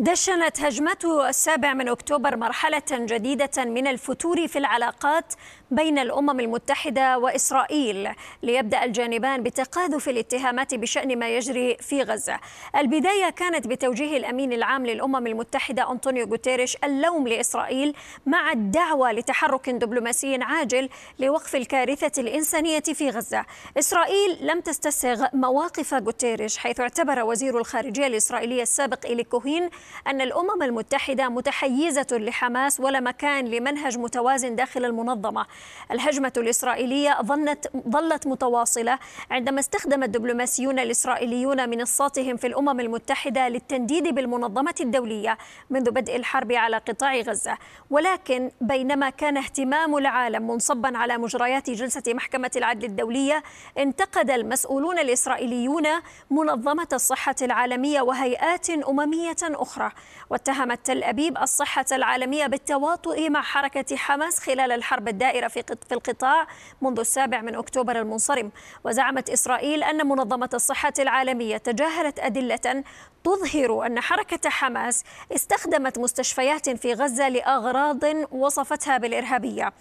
دشنت هجمته السابع من اكتوبر مرحله جديده من الفتور في العلاقات بين الامم المتحده واسرائيل ليبدا الجانبان بتقاذف الاتهامات بشان ما يجري في غزه. البدايه كانت بتوجيه الامين العام للامم المتحده انطونيو غوتيريش اللوم لاسرائيل مع الدعوه لتحرك دبلوماسي عاجل لوقف الكارثه الانسانيه في غزه. اسرائيل لم تستسغ مواقف غوتيريش حيث اعتبر وزير الخارجيه الاسرائيليه السابق إلي كوهين أن الأمم المتحدة متحيزة لحماس ولا مكان لمنهج متوازن داخل المنظمة الهجمة الإسرائيلية ظنت ظلت متواصلة عندما استخدم الدبلوماسيون الإسرائيليون منصاتهم في الأمم المتحدة للتنديد بالمنظمة الدولية منذ بدء الحرب على قطاع غزة ولكن بينما كان اهتمام العالم منصبا على مجريات جلسة محكمة العدل الدولية انتقد المسؤولون الإسرائيليون منظمة الصحة العالمية وهيئات أممية أخرى أخرى واتهمت تل أبيب الصحة العالمية بالتواطؤ مع حركة حماس خلال الحرب الدائرة في القطاع منذ السابع من أكتوبر المنصرم وزعمت إسرائيل أن منظمة الصحة العالمية تجاهلت أدلة تظهر أن حركة حماس استخدمت مستشفيات في غزة لأغراض وصفتها بالإرهابية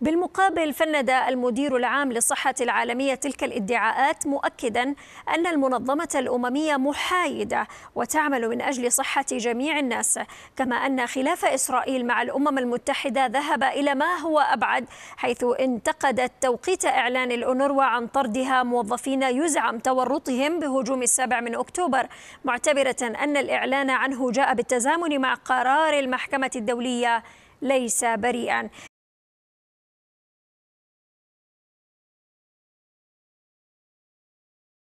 بالمقابل فند المدير العام للصحة العالمية تلك الادعاءات مؤكدا أن المنظمة الأممية محايدة وتعمل من أجل صحة جميع الناس كما أن خلاف إسرائيل مع الأمم المتحدة ذهب إلى ما هو أبعد حيث انتقدت توقيت إعلان الأونروا عن طردها موظفين يزعم تورطهم بهجوم السابع من أكتوبر معتبرة مؤكدة أن الإعلان عنه جاء بالتزامن مع قرار المحكمة الدولية ليس بريئا